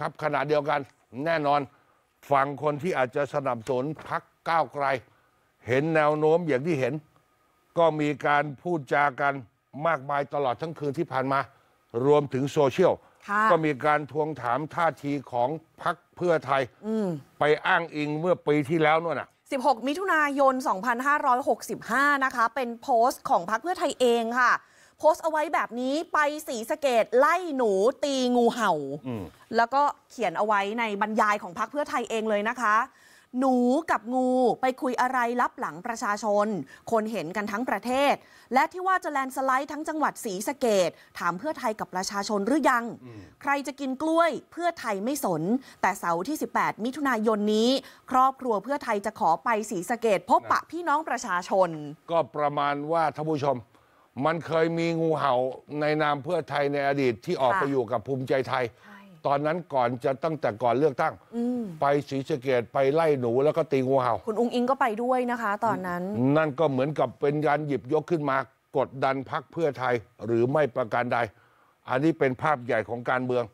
ครับขณะเดียวกันแน่นอนฝั่งคนที่อาจจะสนับสนุนพักก้าวไกล เห็นแนวโน้มอย่างที่เห็น ก็มีการพูดจากันมากมายตลอดทั้งคืนที่ผ่านมา รวมถึงโซเชียล ก็มีการทวงถามท่าทีของพักเพื่อไทยไปอ้างอิงเมื่อปีที่แล้วนู่นน่ะ 16 มิถุนายน 2565 นะคะ เป็นโพสต์ของพักเพื่อไทยเองค่ะโพสต์เอาไว้แบบนี้ไปสีสะเกตไล่หนูตีงูเห่า แล้วก็เขียนเอาไว้ในบรรยายของพักเพื่อไทยเองเลยนะคะ หนูกับงูไปคุยอะไรลับหลังประชาชนคนเห็นกันทั้งประเทศ และที่ว่าจะแลนสไลด์ทั้งจังหวัดสีสะเกดถามเพื่อไทยกับประชาชนหรือยัง ใครจะกินกล้วยเพื่อไทยไม่สน แต่เสาร์ที่ 18 มิถุนายนนี้ ครอบครัวเพื่อไทยจะขอไปสีสะเกดพบปะพี่น้องประชาชน ก็ประมาณว่าท่านผู้ชมมันเคยมีงูเห่าในนามเพื่อไทยในอดีตที่ออกไปอยู่กับภูมิใจไทย ตอนนั้นก่อนจะตั้งแต่ก่อนเลือกตั้งไปศรีสะเกดไปไล่หนูแล้วก็ตีงูเห่าคุณอุ้งอิงก็ไปด้วยนะคะ ตอนนั้น นั่นก็เหมือนกับเป็นการหยิบยกขึ้นมา กดดันพักเพื่อไทยหรือไม่ประการใด อันนี้เป็นภาพใหญ่ของการเมือง